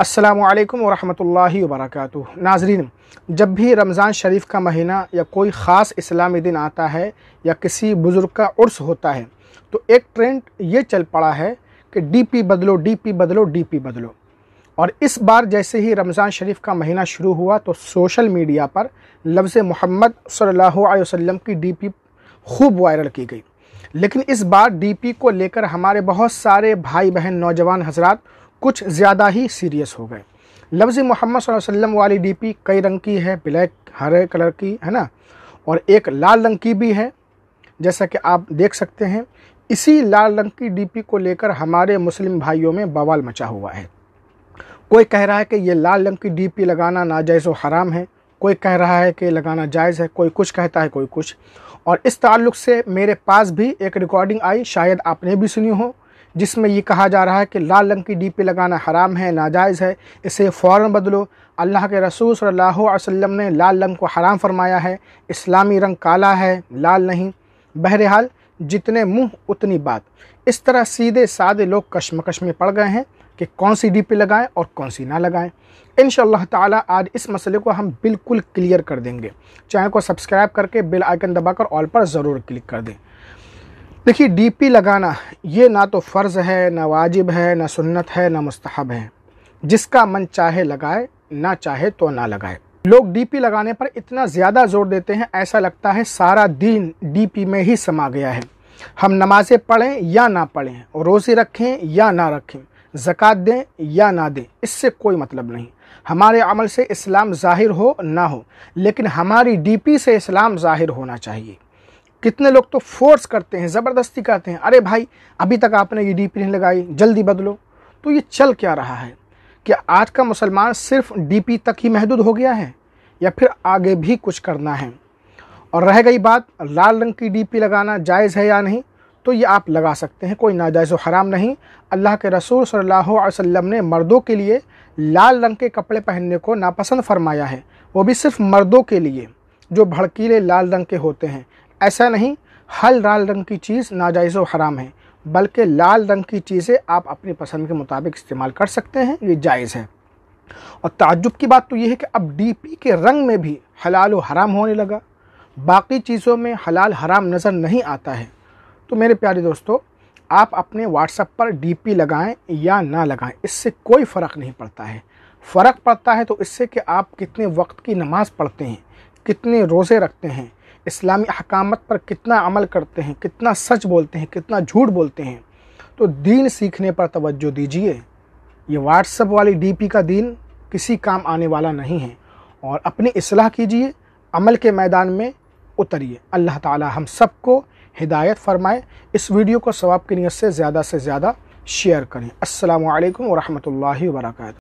असलकम वरहमल वरक नाजरीन जब भी रमज़ान शरीफ का महीना या कोई ख़ास इस्लामी दिन आता है या किसी बुज़ुर्ग का उर्स होता है तो एक ट्रेंड ये चल पड़ा है कि डीपी बदलो डीपी बदलो डीपी बदलो और इस बार जैसे ही रमज़ान शरीफ का महीना शुरू हुआ तो सोशल मीडिया पर लफ्ज़ मोहम्मद सल्लल्लाहु अलैहि वसल्लम की डीपी खूब वायरल की गई लेकिन इस बार पी को लेकर हमारे बहुत सारे भाई बहन नौजवान हजरात कुछ ज़्यादा ही सीरियस हो गए लफ्ज़ मोहम्मद वसल्लम वाली डीपी कई रंग की है ब्लैक हरे कलर की है ना और एक लाल रंग की भी है जैसा कि आप देख सकते हैं इसी लाल रंग की डीपी को लेकर हमारे मुस्लिम भाइयों में बवाल मचा हुआ है कोई कह रहा है कि ये लाल रंग की डीपी लगाना नाजायज़ व हराम है कोई कह रहा है कि लगाना जायज़ है कोई कुछ कहता है कोई कुछ और इस ताल्लुक़ से मेरे पास भी एक रिकॉर्डिंग आई शायद आपने भी सुनी हो जिसमें ये कहा जा रहा है कि लाल रंग की डी लगाना हराम है नाजायज़ है इसे फ़ौर बदलो अल्लाह के रसूल सल्लल्लाहु अलैहि वसल्लम ने लाल रंग को हराम फरमाया है इस्लामी रंग काला है लाल नहीं बहरहाल जितने मुंह उतनी बात इस तरह सीधे सादे लोग कश्मकश में पड़ गए हैं कि कौन सी डी पी लगाएँ और कौन सी ना लगाएं इन ताला आज इस मसले को हम बिल्कुल क्लियर कर देंगे चैनल को सब्सक्राइब करके बेल आइकन दबाकर ऑल पर ज़रूर क्लिक कर दें देखिए डीपी लगाना ये ना तो फ़र्ज़ है ना वाजिब है ना सुन्नत है ना मुस्तहब है जिसका मन चाहे लगाए ना चाहे तो ना लगाए लोग डीपी लगाने पर इतना ज़्यादा जोर देते हैं ऐसा लगता है सारा दिन डीपी में ही समा गया है हम नमाज़ें पढ़ें या ना पढ़ें रोज़े रखें या ना रखें ज़क़़त दें या ना दें इससे कोई मतलब नहीं हमारे अमल से इस्लाम ज़ाहिर हो ना हो लेकिन हमारी डीपी से इस्लाम ज़ाहिर होना चाहिए कितने लोग तो फोर्स करते हैं ज़बरदस्ती करते हैं अरे भाई अभी तक आपने ये डीपी नहीं लगाई जल्दी बदलो तो ये चल क्या रहा है क्या आज का मुसलमान सिर्फ डीपी तक ही महदूद हो गया है या फिर आगे भी कुछ करना है और रह गई बात लाल रंग की डीपी लगाना जायज़ है या नहीं तो ये आप लगा सकते हैं कोई नाजायज़ व हराम नहीं अल्लाह के रसूल सल्लल्लाहु अलैहि वसल्लम ने मर्दों के लिए लाल रंग के कपड़े पहनने को नापसंद फरमाया है वो भी सिर्फ मर्दों के लिए जो भड़कीले लाल रंग के होते हैं ऐसा नहीं हल लाल रंग की चीज़ नाजायज़ व हराम है बल्कि लाल रंग की चीज़ें आप अपनी पसंद के मुताबिक इस्तेमाल कर सकते हैं ये जायज़ है और ताजुब की बात तो ये है कि अब डीपी के रंग में भी हलाल व हराम होने लगा बाकी चीज़ों में हलाल हराम नज़र नहीं आता है तो मेरे प्यारे दोस्तों आप अपने व्हाट्सएप पर डीपी लगाएं या ना लगाएं इससे कोई फ़र्क नहीं पड़ता है फ़र्क पड़ता है तो इससे कि आप कितने वक्त की नमाज़ पढ़ते हैं कितने रोज़े रखते हैं इस्लामी अहकामत पर कितना अमल करते हैं कितना सच बोलते हैं कितना झूठ बोलते हैं तो दीन सीखने पर तवज्जो दीजिए ये व्हाट्सअप वाली डीपी का दीन किसी काम आने वाला नहीं है और अपनी असलाह कीजिए अमल के मैदान में उतरिए अल्लाह ताला हम सबको हिदायत फरमाए इस वीडियो को सवाब की नीयत से ज़्यादा से ज़्यादा शेयर करें असलकम वरहमल वर्का